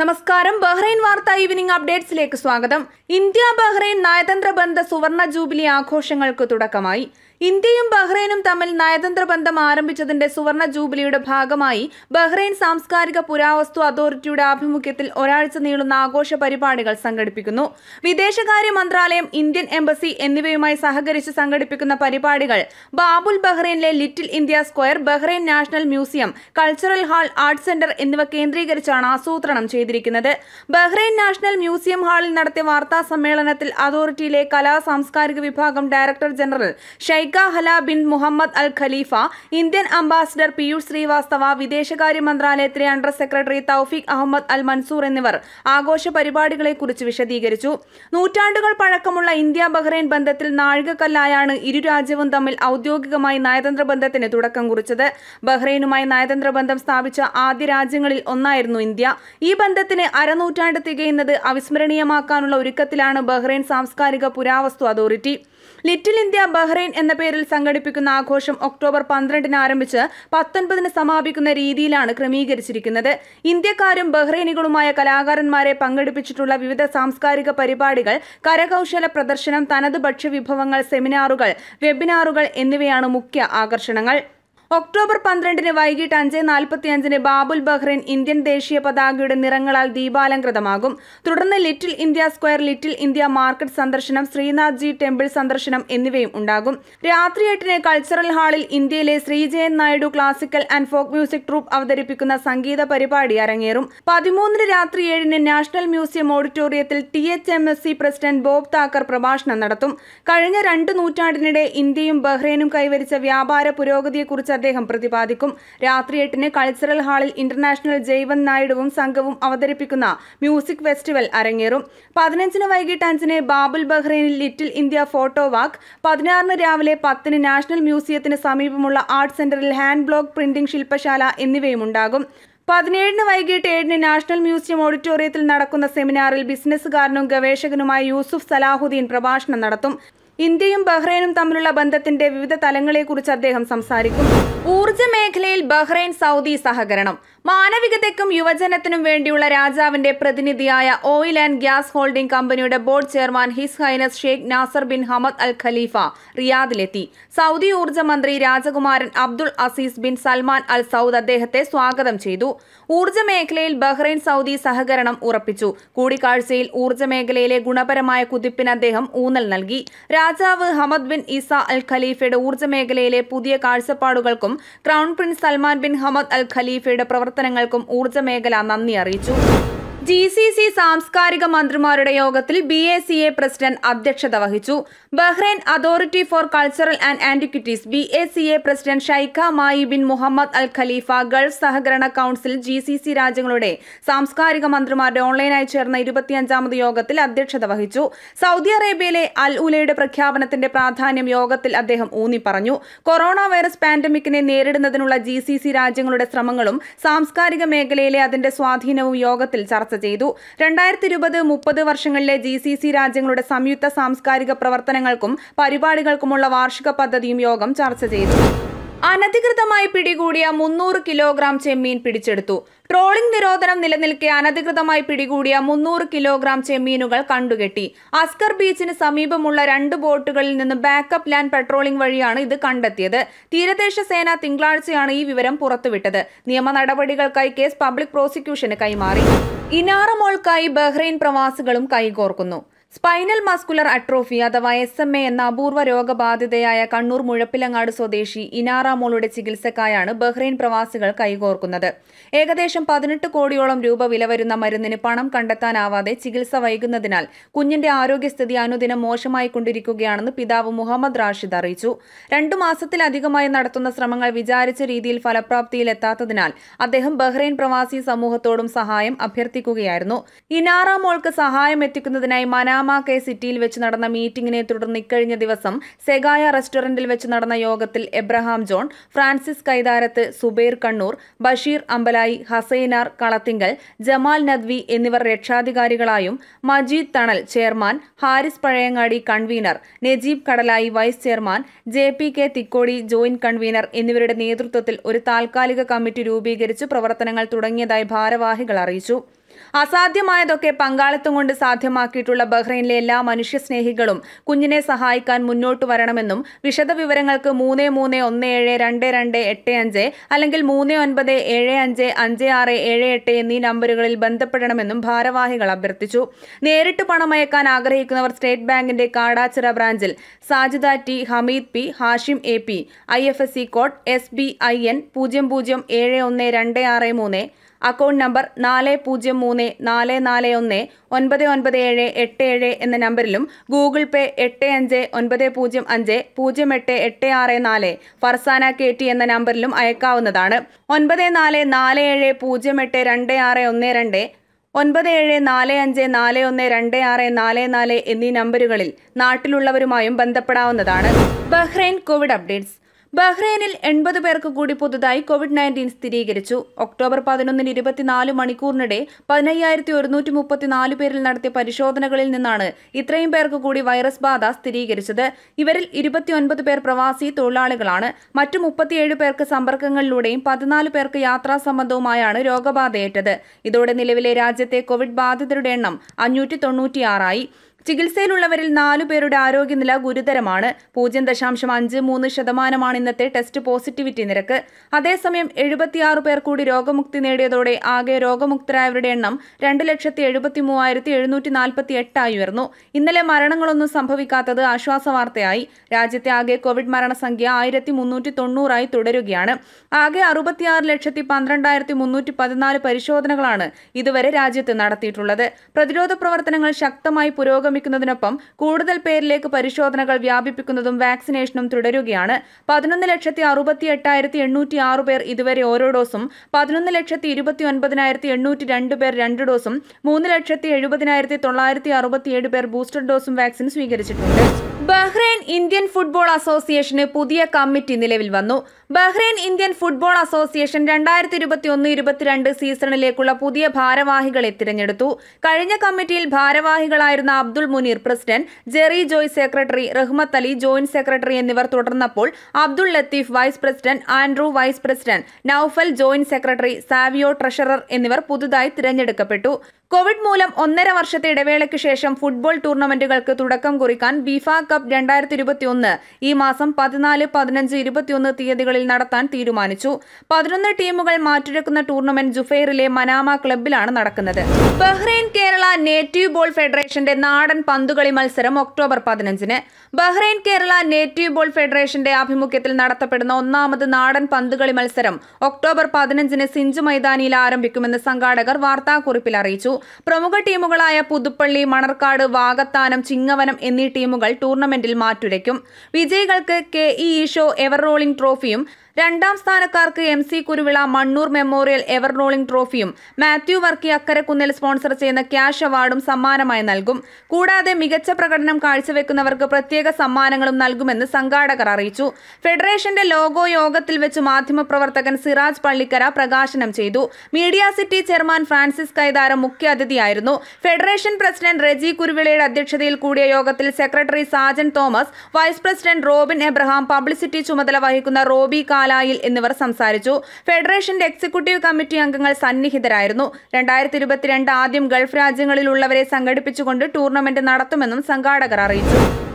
നമസ്കാരം ബഹ്റൈൻ വാർത്ത ഈവനിംഗ് അപ്ഡേറ്റ്സിലേക്ക് സ്വാഗതം ഇന്ത്യ ബഹ്റൈൻ നയതന്ത്ര ബന്ധ സുവർണ ജൂബിലി ആഘോഷങ്ങൾക്ക് തുടക്കമായി ഇന്ത്യയും ബഹ്റൈനും തമ്മിൽ നയതന്ത്ര ബന്ധം ആരംഭിച്ചതിന്റെ സുവർണ ജൂബിലിയുടെ ഭാഗമായി ബഹ്റൈൻ സാംസ്കാരിക പുരാവസ്തു അതോറിറ്റിയുടെ ആഭിമുഖ്യത്തിൽ ഒരാഴ്ച നീളുന്ന ആഘോഷ പരിപാടികൾ സംഘടിപ്പിക്കുന്നു വിദേശകാര്യ മന്ത്രാലയം ഇന്ത്യൻ എംബസി എന്നിവയുമായി സഹകരിച്ച് സംഘടിപ്പിക്കുന്ന പരിപാടികൾ ബാബുൽ ബഹ്റൈനിലെ little India square Bahrain national museum cultural hall arts centre എന്നിവ കേന്ദ്രീകരിച്ചാണ് ആസൂത്രണം ചെയ്തിരിക്കുന്നത് ബഹ്റൈൻ നാഷണൽ മ്യൂസിയം ഹാളിൽ നടത്തിയ വാർത്താ സമ്മേളനത്തിൽ അതോറിറ്റിയിലെ കലാ സാംസ്കാരിക വിഭാഗം director general Shaikh Shaikha Hala bin Mohammed al Khalifa Indian ambassador Piyush Srivastava വിദേശകാര്യ മന്ത്രാലയത്തിലെ under secretary Tawfiq Ahmed al Mansoor എന്നിവർ ആഘോഷ പരിപാടികളെക്കുറിച്ച് വിശദീകരിച്ചു നൂറ്റാണ്ടുകൾ പഴക്കമുള്ള ഇന്ത്യ ബഹ്റൈൻ ബന്ധത്തിൽ നാഴികക്കല്ലായാണ് ഇരു രാജ്യവും തമ്മിൽ ഔദ്യോഗികമായി നയതന്ത്ര ബന്ധത്തിന് തുടക്കം കുറിച്ചത് ബഹ്റൈനുമായി നയതന്ത്ര ബന്ധം സ്ഥാപിച്ച ആദ്യ രാജ്യങ്ങളിൽ ഒന്നായിരുന്നു ഇന്ത്യ ഈ ബന്ധത്തിന് അരനൂറ്റാണ്ട് തികയുന്നത് അവിസ്മരണീയമാക്കാനുള്ള ഒരുക്കത്തിലാണ് ബഹ്റൈൻ സാംസ്കാരിക പുരാവസ്തു അതോറിറ്റി ലിറ്റിൽ ഇന്ത്യ ബഹ്റൈൻ എന്ന പേരിൽ സംഘടിപ്പിക്കുന്ന ആഘോഷം ഒക്ടോബർ പന്ത്രണ്ടിന് ആരംഭിച്ച് പത്തൊൻപതിന് സമാപിക്കുന്ന രീതിയിലാണ് ക്രമീകരിച്ചിരിക്കുന്നത് ഇന്ത്യക്കാരും ബഹ്റൈനികളുമായ കലാകാരന്മാരെ പങ്കെടുപ്പിച്ചിട്ടുള്ള വിവിധ സാംസ്കാരിക പരിപാടികൾ കരകൗശല പ്രദർശനം തനത് ഭക്ഷ്യവിഭവങ്ങൾ സെമിനാറുകൾ വെബിനാറുകൾ എന്നിവയാണ് മുഖ്യ ആകർഷണങ്ങൾ ഒക്ടോബർ പന്ത്രണ്ടിന് വൈകിട്ട് അഞ്ച് നാൽപ്പത്തിയഞ്ചിന് ബാബുൽ ബഹ്റൈൻ ഇന്ത്യൻ ദേശീയ പതാകയുടെ നിറങ്ങളാൽ ദീപാലംകൃതമാകും തുടർന്ന് little India square little India market സന്ദർശനം ശ്രീനാഥ് ജി ടെമ്പിൾ സന്ദർശനം എന്നിവയും ഉണ്ടാകും രാത്രി എട്ടിന് കൾച്ചറൽ ഹാളിൽ ഇന്ത്യയിലെ Sreejayan Naidu classical and folk music troupe അവതരിപ്പിക്കുന്ന സംഗീത പരിപാടി അരങ്ങേറും പതിമൂന്നിന് രാത്രി ഏഴിന് നാഷണൽ മ്യൂസിയം ഓഡിറ്റോറിയത്തിൽ T H M S C president Bob Thakkar പ്രഭാഷണം നടത്തും കഴിഞ്ഞ രണ്ട് നൂറ്റാണ്ടിനിടെ ഇന്ത്യയും ബഹ്റൈനും കൈവരിച്ച വ്യാപാര പുരോഗതിയെക്കുറിച്ച് അദ്ദേഹം പ്രതിപാദിക്കും രാത്രി എട്ടിന് കൾച്ചറൽ ഹാളിൽ ഇന്റർനാഷണൽ ജൈവൻ നായിഡുവും സംഘവും അവതരിപ്പിക്കുന്ന മ്യൂസിക് ഫെസ്റ്റിവൽ അരങ്ങേറും പതിനഞ്ചിന് വൈകിട്ട് അഞ്ചിന് ബാബുൽ ബഹ്റൈനിൽ ലിറ്റിൽ ഇന്ത്യ ഫോട്ടോ വാക്ക് പതിനാറിന് രാവിലെ പത്തിന് നാഷണൽ മ്യൂസിയത്തിന് സമീപമുള്ള ആർട്ട് സെന്ററിൽ ഹാൻഡ് ബ്ലോക്ക് പ്രിന്റിംഗ് ശില്പശാല എന്നിവയും ഉണ്ടാകും പതിനേഴിന് വൈകിട്ട് ഏഴിന് നാഷണൽ മ്യൂസിയം ഓഡിറ്റോറിയത്തിൽ നടക്കുന്ന സെമിനാറിൽ ബിസിനസ്സുകാരനും ഗവേഷകനുമായ യൂസുഫ് സലാഹുദ്ദീൻ പ്രഭാഷണം നടത്തും ഇന്ത്യയും ബഹ്റൈനും തമ്മിലുള്ള ബന്ധത്തിന്റെ വിവിധ തലങ്ങളെക്കുറിച്ച് അദ്ദേഹം സംസാരിക്കും ഊർജ മേഖലയിൽ ബഹ്റൈൻ സൗദി സഹകരണം മാനവികതയ്ക്കും യുവജനത്തിനും വേണ്ടിയുള്ള രാജാവിന്റെ പ്രതിനിധിയായ ഓയിൽ ആൻഡ് ഗ്യാസ് ഹോൾഡിംഗ് കമ്പനിയുടെ board chairman his highness Shaikh Nasser bin Hamad al Khalifa റിയാദിലെത്തി സൗദി ഊർജ മന്ത്രി രാജകുമാരൻ Abdul Aziz bin Salman al Saud അദ്ദേഹത്തെ സ്വാഗതം ചെയ്തു ഊർജ മേഖലയിൽ ബഹ്റൈൻ സൗദി സഹകരണം ഉറപ്പിച്ചു കൂടിക്കാഴ്ചയിൽ ഊർജ മേഖലയിലെ ഗുണപരമായ കുതിപ്പിന് അദ്ദേഹം ഊന്നൽ നൽകി രാജാവ് ഹമദ് ബിൻ ഇസ അൽ ഖലീഫയുടെ ഊർജ മേഖലയിലെ പുതിയ കാഴ്ചപ്പാടുകൾക്കും സന്ദർശനങ്ങൾക്കും crown prince Salman bin Hamad al ഖലീഫയുടെ പ്രവർത്തനങ്ങൾക്കും ഊർജ്ജമേഖല നന്ദി അറിയിച്ചു ജി സി സി സാംസ്കാരിക മന്ത്രിമാരുടെ യോഗത്തിൽ B A C A president അധ്യക്ഷത വഹിച്ചു Bahrain authority for cultural and antiquities B A C A president Shaikha Mai bin Mohammed al Khalifa Gulf സഹകരണ കൗൺസിൽ ജി സി സി രാജ്യങ്ങളുടെ സാംസ്കാരിക മന്ത്രിമാരുടെ ഓൺലൈനായി ചേർന്ന ഇരുപത്തിയഞ്ചാമത് യോഗത്തിൽ അധ്യക്ഷത വഹിച്ചു സൗദി അറേബ്യയിലെ അൽ ഉലയുടെ പ്രഖ്യാപനത്തിന്റെ പ്രാധാന്യം യോഗത്തിൽ അദ്ദേഹം ഊന്നി പറഞ്ഞു കൊറോണ വൈറസ് പാൻഡമിക്കിനെ നേരിടുന്നതിനുള്ള ജി സി സി രാജ്യങ്ങളുടെ ശ്രമങ്ങളും സാംസ്കാരിക മേഖലയിലെ അതിന്റെ സ്വാധീനവും യോഗത്തിൽ ചർച്ച ചർച്ച ചെയ്തു രണ്ടായിരത്തി ഇരുപത് മുപ്പത് വർഷങ്ങളിലെ ജി സി സി രാജ്യങ്ങളുടെ സംയുക്ത സാംസ്കാരിക പ്രവർത്തനങ്ങൾക്കും പരിപാടികൾക്കുമുള്ള വാർഷിക പദ്ധതിയും യോഗം ചർച്ച ചെയ്തു അനധികൃതമായി പിടികൂടിയ മുന്നൂറ് കിലോഗ്രാം ചെമ്മീൻ പിടിച്ചെടുത്തു ട്രോളിംഗ് നിരോധനം നിലനിൽക്കെ അനധികൃതമായി പിടികൂടിയ മുന്നൂറ് കിലോഗ്രാം ചെമ്മീനുകൾ കണ്ടുകെട്ടി അസ്കർ ബീച്ചിന് സമീപമുള്ള രണ്ട് ബോട്ടുകളിൽ നിന്ന് ബാക്കപ്പ് ലാൻഡ് പട്രോളിംഗ് വഴിയാണ് ഇത് കണ്ടെത്തിയത് തീരദേശ സേന തിങ്കളാഴ്ചയാണ് ഈ വിവരം പുറത്തുവിട്ടത് നിയമ നടപടികൾക്കായി കേസ് പബ്ലിക് പ്രോസിക്യൂഷന് കൈമാറി ഇനാറമോൾക്കായി ബഹ്റൈൻ പ്രവാസികളും കൈകോർക്കുന്നു സ്പൈനൽ മസ്കുലർ അട്രോഫി അഥവാ എസ് എം എ എന്ന അപൂർവ രോഗബാധിതയായ കണ്ണൂർ മുഴപ്പിലങ്ങാട് സ്വദേശി ഇനാറാമോളുടെ ചികിത്സക്കായാണ് ബഹ്റൈൻ പ്രവാസികൾ കൈകോർക്കുന്നത് ഏകദേശം പതിനെട്ട് കോടിയോളം രൂപ വില വരുന്ന മരുന്നിന് പണം കണ്ടെത്താനാവാതെ ചികിത്സ വൈകുന്നതിനാൽ കുഞ്ഞിന്റെ ആരോഗ്യസ്ഥിതി അനുദിനം മോശമായി കൊണ്ടിരിക്കുകയാണെന്ന് പിതാവ് മുഹമ്മദ് റാഷിദ് അറിയിച്ചു രണ്ടു മാസത്തിലധികമായി നടത്തുന്ന ശ്രമങ്ങൾ വിചാരിച്ച രീതിയിൽ ഫലപ്രാപ്തിയിലെത്താത്തതിനാൽ അദ്ദേഹം ബഹ്റൈൻ പ്രവാസി സമൂഹത്തോടും സഹായം അഭ്യർത്ഥിക്കുകയായിരുന്നു ഇനാറാമോൾക്ക് സഹായം എത്തിക്കുന്നതിനായി മനാ ഗ്രാമ കെ സിറ്റിയിൽ വെച്ച് നടന്ന മീറ്റിംഗിനെ തുടർന്ന് ഇക്കഴിഞ്ഞ ദിവസം സെഗായ റെസ്റ്റോറന്റിൽ വെച്ച് നടന്ന യോഗത്തിൽ Abraham John Francis Kaitharath Subair Kannur Basheer Ambalayi Hassainar Kalathingal Jamal Nadvi എന്നിവർ രക്ഷാധികാരികളായും Majeed Thanal chairman Haris Pazhayangadi convener Najeeb Kadalayi vice chairman J P K Thikkodi joint convener എന്നിവരുടെ നേതൃത്വത്തിൽ ഒരു താൽക്കാലിക കമ്മിറ്റി രൂപീകരിച്ച് പ്രവർത്തനങ്ങൾ തുടങ്ങിയതായി ഭാരവാഹികൾ അറിയിച്ചു അസാധ്യമായതൊക്കെ പങ്കാളിത്തം കൊണ്ട് സാധ്യമാക്കിയിട്ടുള്ള ബഹ്റൈനിലെ എല്ലാ മനുഷ്യസ്നേഹികളും കുഞ്ഞിനെ സഹായിക്കാൻ മുന്നോട്ട് വരണമെന്നും വിശദവിവരങ്ങൾക്ക് മൂന്ന് മൂന്ന് ഒന്ന് ഏഴ് രണ്ട് രണ്ട് എട്ട് അഞ്ച് അല്ലെങ്കിൽ മൂന്ന് ഒൻപത് ഏഴ് അഞ്ച് അഞ്ച് ആറ് ഏഴ് എട്ട് എന്നീ നമ്പറുകളിൽ ബന്ധപ്പെടണമെന്നും ഭാരവാഹികൾ അഭ്യർത്ഥിച്ചു നേരിട്ട് പണമയക്കാൻ ആഗ്രഹിക്കുന്നവർ സ്റ്റേറ്റ് ബാങ്കിന്റെ കാടാച്ചിറ ബ്രാഞ്ചിൽ Sajida T Hameed P Hashim A P I F S C code S B I N പൂജ്യം പൂജ്യം ഏഴ് ഒന്ന് രണ്ട് ആറ് മൂന്ന് അക്കൗണ്ട് നമ്പർ നാല് പൂജ്യം മൂന്ന് നാല് നാല് ഒന്ന് ഒൻപത് ഒൻപത് ഏഴ് എട്ട് ഏഴ് എന്ന നമ്പറിലും ഗൂഗിൾ പേ എട്ട് അഞ്ച് ഒൻപത് പൂജ്യം അഞ്ച് പൂജ്യം എട്ട് എട്ട് ആറ് നാല് ഫർസാന കെ ടി എന്ന നമ്പറിലും അയക്കാവുന്നതാണ് ഒൻപത് നാല് നാല് ഏഴ് പൂജ്യം എട്ട് രണ്ട് ആറ് ഒന്ന് രണ്ട് ഒൻപത് ഏഴ് നാല് അഞ്ച് നാല് ഒന്ന് രണ്ട് ആറ് നാല് നാല് എന്നീ നമ്പറുകളിൽ നാട്ടിലുള്ളവരുമായും ബന്ധപ്പെടാവുന്നതാണ് ബഹ്റൈൻ കോവിഡ് അപ്ഡേറ്റ്സ് ബഹ്റൈനിൽ എൺപത് പേർക്ക് കൂടി പുതുതായി കോവിഡ് നയൻറ്റീൻ സ്ഥിരീകരിച്ചു ഒക്ടോബർ പതിനൊന്നിന് ഇരുപത്തിനാല് മണിക്കൂറിനിടെ പതിനയ്യായിരത്തി ഒരുന്നൂറ്റി മുപ്പത്തിനാല് പേരിൽ നടത്തിയ പരിശോധനകളിൽ നിന്നാണ് ഇത്രയും പേർക്ക് കൂടി വൈറസ് ബാധ സ്ഥിരീകരിച്ചത് ഇവരിൽ ഇരുപത്തിയൊൻപത് പേർ പ്രവാസി തൊഴിലാളികളാണ് മറ്റു മുപ്പത്തിയേഴ് പേർക്ക് സമ്പർക്കങ്ങളിലൂടെയും പതിനാല് പേർക്ക് യാത്രാ സംബന്ധവുമായാണ് രോഗബാധയേറ്റത് ഇതോടെ നിലവിലെ രാജ്യത്തെ കോവിഡ് ബാധിതരുടെ എണ്ണം അഞ്ഞൂറ്റി തൊണ്ണൂറ്റിയാറായി ചികിത്സയിലുള്ളവരിൽ നാലു പേരുടെ ആരോഗ്യനില ഗുരുതരമാണ് പൂജ്യം ദശാംശം അഞ്ച് മൂന്ന് ശതമാനമാണ് ഇന്നത്തെ ടെസ്റ്റ് പോസിറ്റിവിറ്റി നിരക്ക് അതേസമയം എഴുപത്തിയാറ് പേർ കൂടി രോഗമുക്തി നേടിയതോടെ ആകെ രോഗമുക്തരായവരുടെ എണ്ണം രണ്ട് ലക്ഷത്തി എഴുപത്തി മൂവായിരത്തി എഴുന്നൂറ്റി നാൽപ്പത്തി എട്ടായി ഉയർന്നു ഇന്നലെ മരണങ്ങളൊന്നും സംഭവിക്കാത്തത് ആശ്വാസ വാർത്തയായി രാജ്യത്തെ ആകെ കോവിഡ് മരണസംഖ്യ ആയിരത്തി മുന്നൂറ്റി തൊണ്ണൂറായി തുടരുകയാണ് ആകെ അറുപത്തിയാറ് ലക്ഷത്തി പന്ത്രണ്ടായിരത്തി മുന്നൂറ്റി പതിനാല് പരിശോധനകളാണ് ഇതുവരെ രാജ്യത്ത് നടത്തിയിട്ടുള്ളത് പ്രതിരോധ പ്രവർത്തനങ്ങൾ ശക്തമായി പുരോഗമിച്ചു പുരോഗമിക്കുന്നതിനൊപ്പം കൂടുതൽ പേരിലേക്ക് പരിശോധനകൾ വ്യാപിപ്പിക്കുന്നതും വാക്സിനേഷനും തുടരുകയാണ് പതിനൊന്ന് ലക്ഷത്തി അറുപത്തി എട്ടായിരത്തി എണ്ണൂറ്റി ആറ് പേർ ഇതുവരെ ഓരോ ഡോസും പതിനൊന്ന് ലക്ഷത്തി ഇരുപത്തി ഒൻപതിനായിരത്തി എണ്ണൂറ്റി രണ്ട് പേർ രണ്ട് ഡോസും മൂന്ന് ലക്ഷത്തി എഴുപതിനായിരത്തി തൊള്ളായിരത്തി അറുപത്തിയേഴ് പേർ ബൂസ്റ്റർ ഡോസും വാക്സിൻ സ്വീകരിച്ചിട്ടുണ്ട് ബഹ്റൈൻ ഇന്ത്യൻ ഫുട്ബോൾ അസോസിയേഷന് പുതിയ കമ്മിറ്റി നിലവിൽ വന്നു ബഹ്റൈൻ ഇന്ത്യൻ ഫുട്ബോൾ അസോസിയേഷൻ രണ്ടായിരത്തി ഇരുപത്തി ഒന്ന് ഇരുപത്തിരണ്ട് സീസണിലേക്കുള്ള പുതിയ ഭാരവാഹികളെ തിരഞ്ഞെടുത്തു കഴിഞ്ഞ കമ്മിറ്റിയിൽ ഭാരവാഹികളായിരുന്ന Abdul Muneer president Jerry Joy secretary Rahmath Ali joint secretary എന്നിവർ തുടർന്നപ്പോൾ Abdul Latheef vice president Andrew vice president Naufal joint secretary Savio treasurer എന്നിവർ പുതുതായി തിരഞ്ഞെടുക്കപ്പെട്ടു കോവിഡ് മൂലം ഒന്നര വർഷത്തെ ഇടവേളയ്ക്ക് ശേഷം ഫുട്ബോൾ ടൂർണമെന്റുകൾക്ക് തുടക്കം കുറിക്കാൻ ബിഫ കപ്പ് രണ്ടായിരത്തി ഇരുപത്തിയൊന്ന് ഈ മാസം പതിനാല് പതിനഞ്ച് ഇരുപത്തിയൊന്ന് തീയതികളിൽ നടത്താൻ തീരുമാനിച്ചു പതിനൊന്ന് ടീമുകൾ മാറ്റുരക്കുന്ന ടൂർണമെന്റ് ജുഫൈറിലെ മനാമ ക്ലബിലാണ് നടക്കുന്നത് ബഹ്റൈൻ കേരള നേറ്റീവ് ബോൾ ഫെഡറേഷന്റെ നാടൻ പന്തുകളി മത്സരം ഒക്ടോബർ പതിനഞ്ചിന് ബഹ്റൈൻ കേരള നേറ്റീവ് ബോൾ ഫെഡറേഷന്റെ ആഭിമുഖ്യത്തിൽ നടത്തപ്പെടുന്ന ഒന്നാമത് നാടൻ പന്തുകളി മത്സരം ഒക്ടോബർ പതിനഞ്ചിന് സിഞ്ചു മൈതാനിയിൽ ആരംഭിക്കുമെന്ന് സംഘാടകർ വാർത്താക്കുറിപ്പിൽ അറിയിച്ചു പ്രമുഖ ടീമുകളായ പുതുപ്പള്ളി മണർക്കാട് വാകത്താനം ചിങ്ങവനം എന്നീ ടീമുകൾ ടൂർണമെന്റിൽ മാറ്റുരയ്ക്കും വിജയികൾക്ക് K E Easho ever rolling ട്രോഫിയും രണ്ടാം സ്ഥാനക്കാർക്ക് M C Kuruvila Mannoor memorial ever rolling ട്രോഫിയും മാത്യു വർക്കി അക്കരക്കുന്നിൽ സ്പോൺസർ ചെയ്യുന്ന ക്യാഷ് അവാർഡും സമ്മാനമായി നൽകും കൂടാതെ മികച്ച പ്രകടനം കാഴ്ചവെക്കുന്നവർക്ക് പ്രത്യേക സമ്മാനങ്ങളും നൽകുമെന്ന് സംഘാടകർ അറിയിച്ചു ഫെഡറേഷന്റെ ലോഗോ യോഗത്തിൽ വെച്ച് മാധ്യമപ്രവർത്തകൻ സിറാജ് പള്ളിക്കര പ്രകാശനം ചെയ്തു media city chairman Francis Kaitharam മുഖ്യാതിഥിയായിരുന്നു ഫെഡറേഷൻ പ്രസിഡന്റ് റെജി കുരുവിളയുടെ അധ്യക്ഷതയിൽ കൂടിയ യോഗത്തിൽ secretary Sajan Thomas vice president Robin Abraham publicity ചുമതല വഹിക്കുന്ന റോബി കാല പാലായിൽ എന്നിവർ സംസാരിച്ചു ഫെഡറേഷന്റെ എക്സിക്യൂട്ടീവ് കമ്മിറ്റി അംഗങ്ങൾ സന്നിഹിതരായിരുന്നു രണ്ടായിരത്തി ഇരുപത്തിരണ്ട് ആദ്യം ഗൾഫ് രാജ്യങ്ങളിലുള്ളവരെ സംഘടിപ്പിച്ചുകൊണ്ട് ടൂർണമെന്റ് നടത്തുമെന്നും സംഘാടകർ അറിയിച്ചു